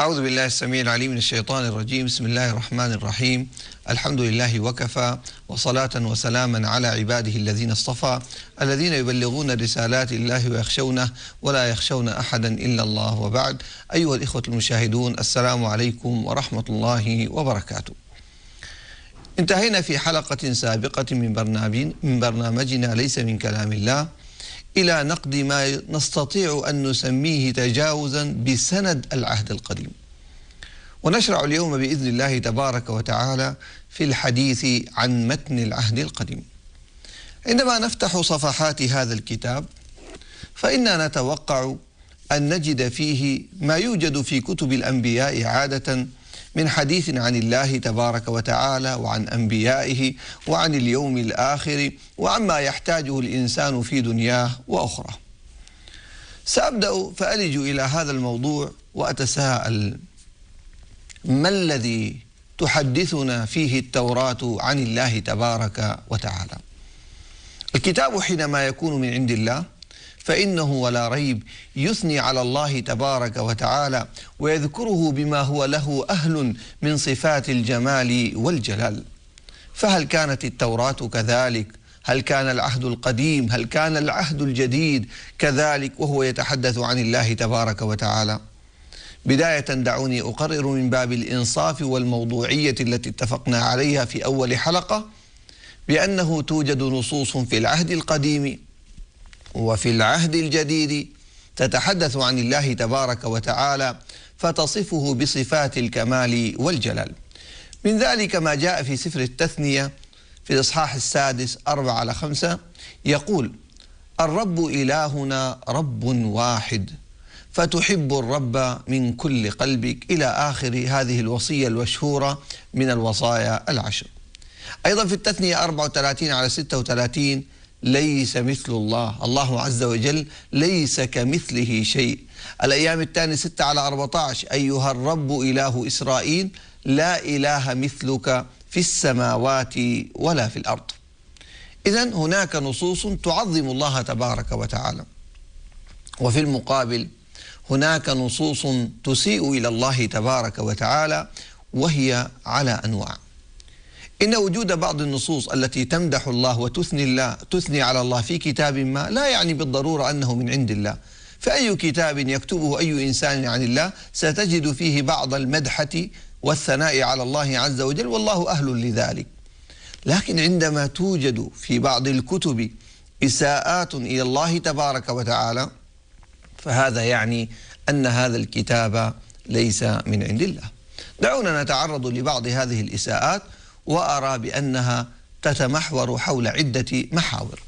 أعوذ بالله السميع العليم من الشيطان الرجيم بسم الله الرحمن الرحيم الحمد لله وكفى وصلاة وسلاما على عباده الذين اصطفى الذين يبلغون رسالات الله ويخشونه ولا يخشون أحدا إلا الله وبعد أيها الإخوة المشاهدون السلام عليكم ورحمة الله وبركاته انتهينا في حلقة سابقة من برنامجنا ليس من كلام الله إلى نقد ما نستطيع أن نسميه تجاوزا بسند العهد القديم ونشرع اليوم بإذن الله تبارك وتعالى في الحديث عن متن العهد القديم عندما نفتح صفحات هذا الكتاب فإنا نتوقع أن نجد فيه ما يوجد في كتب الأنبياء عادةً من حديث عن الله تبارك وتعالى وعن أنبيائه وعن اليوم الآخر وعما يحتاجه الإنسان في دنياه وأخرى سأبدأ فألج إلى هذا الموضوع وأتساءل ما الذي تحدثنا فيه التوراة عن الله تبارك وتعالى الكتاب حينما يكون من عند الله فإنه ولا ريب يثني على الله تبارك وتعالى ويذكره بما هو له أهل من صفات الجمال والجلال فهل كانت التوراة كذلك؟ هل كان العهد القديم؟ هل كان العهد الجديد كذلك وهو يتحدث عن الله تبارك وتعالى؟ بداية دعوني أقرر من باب الإنصاف والموضوعية التي اتفقنا عليها في أول حلقة بأنه توجد نصوص في العهد القديم وفي العهد الجديد تتحدث عن الله تبارك وتعالى فتصفه بصفات الكمال والجلال من ذلك ما جاء في سفر التثنية في الإصحاح السادس أربعة على خمسة يقول الرب إلهنا رب واحد فتحب الرب من كل قلبك إلى آخر هذه الوصية المشهورة من الوصايا العشر أيضا في التثنية 34 على 36 ليس مثل الله الله عز وجل ليس كمثله شيء الأيام الثانية 6 على 14 أيها الرب إله إسرائيل لا إله مثلك في السماوات ولا في الأرض إذا هناك نصوص تعظم الله تبارك وتعالى وفي المقابل هناك نصوص تسيء إلى الله تبارك وتعالى وهي على أنواع إن وجود بعض النصوص التي تمدح الله وتثني الله تثني على الله في كتاب ما لا يعني بالضرورة أنه من عند الله فأي كتاب يكتبه أي إنسان عن الله ستجد فيه بعض المدحة والثناء على الله عز وجل والله أهل لذلك لكن عندما توجد في بعض الكتب إساءات إلى الله تبارك وتعالى فهذا يعني أن هذا الكتاب ليس من عند الله دعونا نتعرض لبعض هذه الإساءات وأرى بأنها تتمحور حول عدة محاور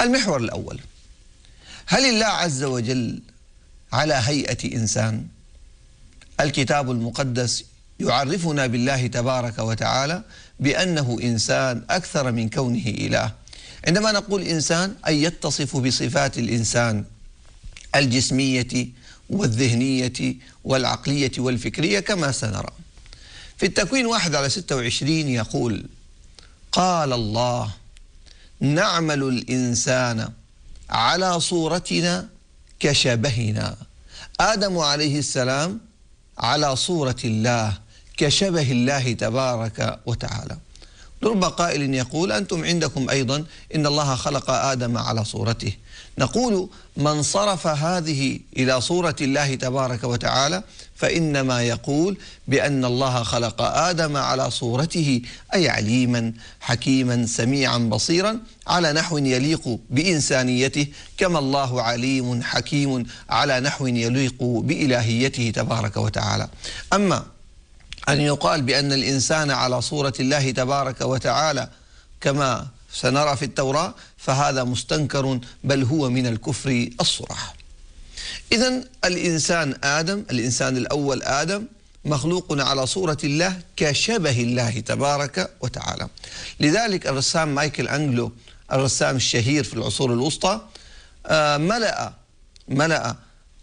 المحور الأول هل الله عز وجل على هيئة إنسان؟ الكتاب المقدس يعرفنا بالله تبارك وتعالى بأنه إنسان أكثر من كونه إله عندما نقول إنسان أي يتصف بصفات الإنسان الجسمية والذهنية والعقلية والفكرية كما سنرى في التكوين واحد على وعشرين يقول قال الله نعمل الإنسان على صورتنا كشبهنا آدم عليه السلام على صورة الله كشبه الله تبارك وتعالى ربما قائل يقول أنتم عندكم أيضا إن الله خلق آدم على صورته نقول من صرف هذه إلى صورة الله تبارك وتعالى فإنما يقول بأن الله خلق آدم على صورته أي عليما حكيما سميعا بصيرا على نحو يليق بإنسانيته كما الله عليم حكيم على نحو يليق بإلهيته تبارك وتعالى أما أن يقال بأن الإنسان على صورة الله تبارك وتعالى كما سنرى في التوراة فهذا مستنكر بل هو من الكفر الصراح إذا الإنسان آدم الإنسان الأول آدم مخلوق على صورة الله كشبه الله تبارك وتعالى لذلك الرسام مايكل أنجلو الرسام الشهير في العصور الوسطى آه، ملأ ملأ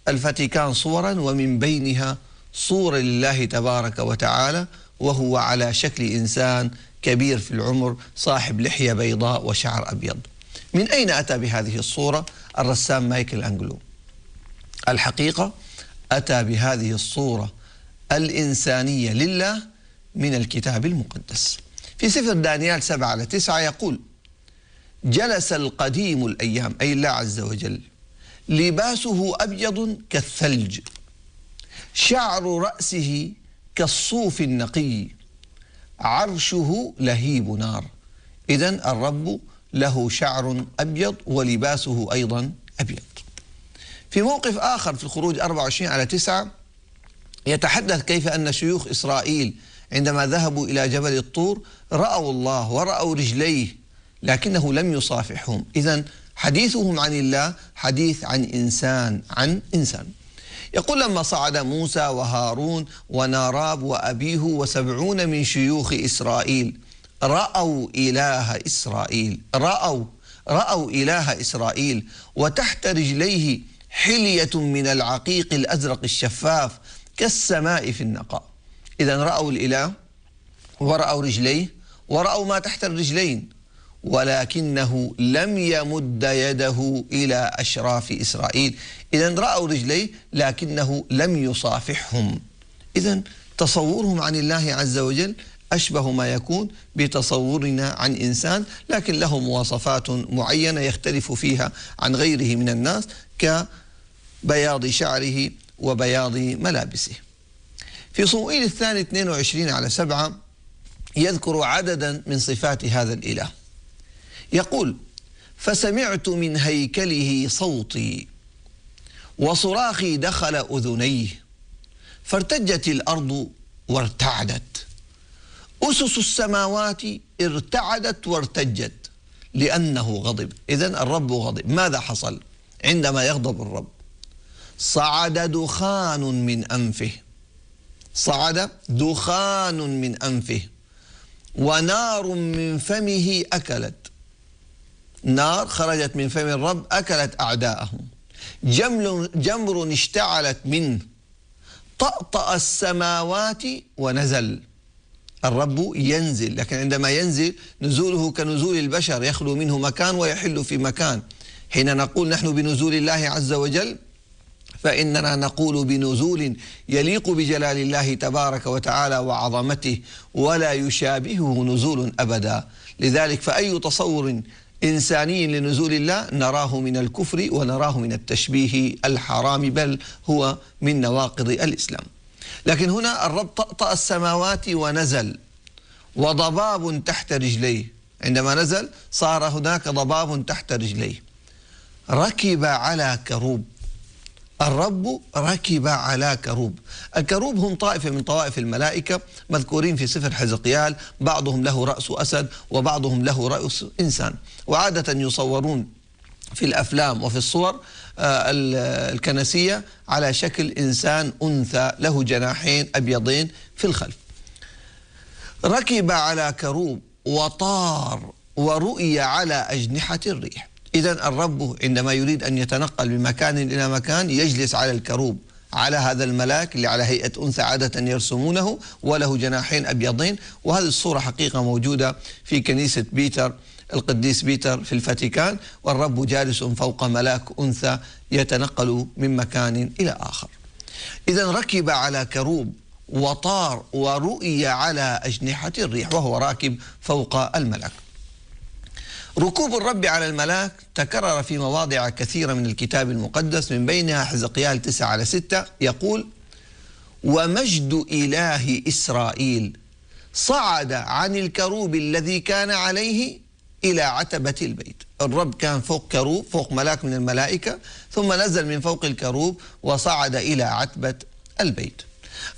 الفاتيكان صورا ومن بينها صورة لله تبارك وتعالى وهو على شكل إنسان كبير في العمر صاحب لحية بيضاء وشعر أبيض من أين أتى بهذه الصورة الرسام مايكل أنجلو الحقيقة أتى بهذه الصورة الإنسانية لله من الكتاب المقدس في سفر دانيال 7 على 9 يقول جلس القديم الأيام أي الله عز وجل لباسه أبيض كالثلج شعر رأسه كالصوف النقي عرشه لهيب نار إذا الرب له شعر أبيض ولباسه أيضا أبيض في موقف آخر في الخروج 24 على 9 يتحدث كيف أن شيوخ إسرائيل عندما ذهبوا إلى جبل الطور رأوا الله ورأوا رجليه لكنه لم يصافحهم إذا حديثهم عن الله حديث عن إنسان عن إنسان يقول لما صعد موسى وهارون وناراب وأبيه وسبعون من شيوخ إسرائيل رأوا إله إسرائيل رأوا رأوا إله إسرائيل وتحت رجليه حلية من العقيق الأزرق الشفاف كالسماء في النقاء إذا رأوا الإله ورأوا رجليه ورأوا ما تحت الرجلين ولكنه لم يمد يده إلى أشراف إسرائيل إذا رأوا رجليه لكنه لم يصافحهم إذا تصورهم عن الله عز وجل أشبه ما يكون بتصورنا عن إنسان لكن له مواصفات معينة يختلف فيها عن غيره من الناس كبياض شعره وبياض ملابسه في صموئيل الثاني 22 على 7 يذكر عددا من صفات هذا الإله يقول فسمعت من هيكله صوتي وصراخي دخل أذنيه فارتجت الأرض وارتعدت أسس السماوات ارتعدت وارتجت لأنه غضب إذا الرب غضب ماذا حصل عندما يغضب الرب صعد دخان من أنفه صعد دخان من أنفه ونار من فمه أكلت نار خرجت من فم الرب أكلت أعداءهم جمل جمر اشتعلت منه طأطأ السماوات ونزل الرب ينزل لكن عندما ينزل نزوله كنزول البشر يخلو منه مكان ويحل في مكان حين نقول نحن بنزول الله عز وجل فإننا نقول بنزول يليق بجلال الله تبارك وتعالى وعظمته ولا يشابهه نزول أبدا لذلك فأي تصور إنساني لنزول الله نراه من الكفر ونراه من التشبيه الحرام بل هو من نواقض الإسلام لكن هنا الرب طأطأ السماوات ونزل وضباب تحت رجليه عندما نزل صار هناك ضباب تحت رجليه ركب على كروب الرب ركب على كروب الكروب هم طائفة من طوائف الملائكة مذكورين في سفر حزقيال بعضهم له رأس أسد وبعضهم له رأس إنسان وعادة يصورون في الأفلام وفي الصور آه، الكنسية على شكل إنسان أنثى له جناحين أبيضين في الخلف ركب على كروب وطار ورؤي على أجنحة الريح إذا الرب عندما يريد أن يتنقل من مكان إلى مكان يجلس على الكروب على هذا الملاك اللي على هيئة أنثى عادة يرسمونه وله جناحين أبيضين وهذه الصورة حقيقة موجودة في كنيسة بيتر القديس بيتر في الفاتيكان والرب جالس فوق ملاك أنثى يتنقل من مكان إلى آخر إذا ركب على كروب وطار ورؤي على أجنحة الريح وهو راكب فوق الملك ركوب الرب على الملاك تكرر في مواضع كثيرة من الكتاب المقدس من بينها حزقيال 9 على 6 يقول ومجد إله إسرائيل صعد عن الكروب الذي كان عليه إلى عتبة البيت الرب كان فوق كروب فوق ملاك من الملائكة ثم نزل من فوق الكروب وصعد إلى عتبة البيت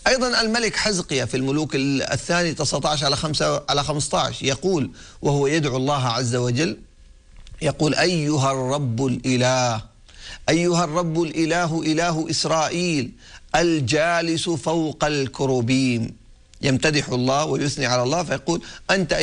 أيضا الملك حزقيا في الملوك الثاني 19 على 5 على 15 يقول وهو يدعو الله عز وجل يقول أيها الرب الإله أيها الرب الإله إله إسرائيل الجالس فوق الكروبيم يمتدح الله ويثني على الله فيقول أنت